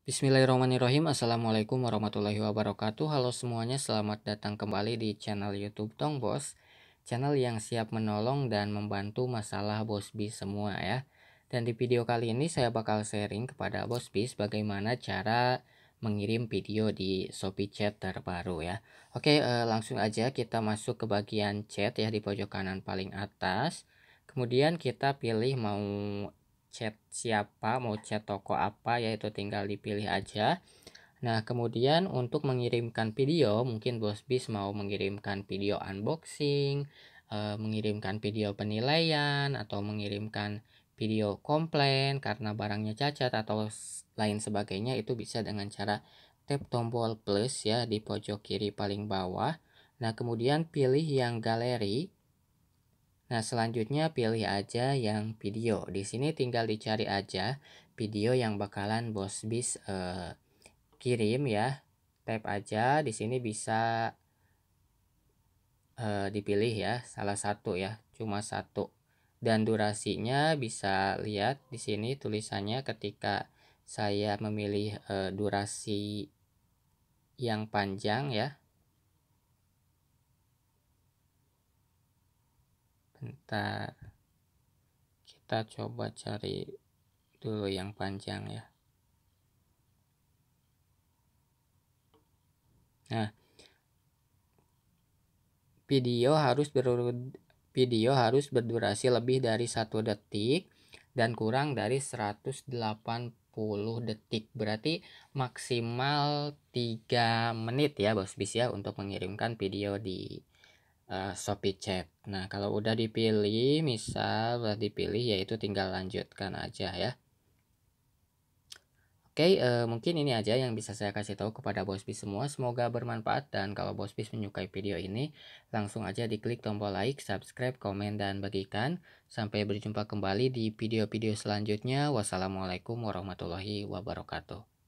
Bismillahirrahmanirrahim Assalamualaikum warahmatullahi wabarakatuh Halo semuanya selamat datang kembali di channel youtube Tong Bos Channel yang siap menolong dan membantu masalah bos bis semua ya Dan di video kali ini saya bakal sharing kepada bos bis bagaimana cara mengirim video di Shopee Chat terbaru ya. Oke, eh, langsung aja kita masuk ke bagian chat ya di pojok kanan paling atas. Kemudian kita pilih mau chat siapa, mau chat toko apa, yaitu tinggal dipilih aja. Nah, kemudian untuk mengirimkan video, mungkin Bos Bis mau mengirimkan video unboxing, e, mengirimkan video penilaian, atau mengirimkan video komplain karena barangnya cacat atau lain sebagainya itu bisa dengan cara tap tombol plus ya di pojok kiri paling bawah. Nah, kemudian pilih yang galeri Nah, selanjutnya pilih aja yang video. Di sini tinggal dicari aja video yang bakalan Bos Bis uh, kirim ya. Tap aja di sini bisa uh, dipilih ya, salah satu ya, cuma satu. Dan durasinya bisa lihat di sini tulisannya ketika saya memilih uh, durasi yang panjang ya bentar kita coba cari dulu yang panjang ya nah video harus ber video harus berdurasi lebih dari satu detik dan kurang dari 180 detik berarti maksimal 3 menit ya bos bis ya untuk mengirimkan video di uh, Shopee Chat. Nah, kalau udah dipilih, misal udah dipilih yaitu tinggal lanjutkan aja ya. Oke, uh, mungkin ini aja yang bisa saya kasih tahu kepada Bos semua. Semoga bermanfaat dan kalau Bos menyukai video ini, langsung aja diklik tombol like, subscribe, komen, dan bagikan. Sampai berjumpa kembali di video-video selanjutnya. Wassalamualaikum warahmatullahi wabarakatuh.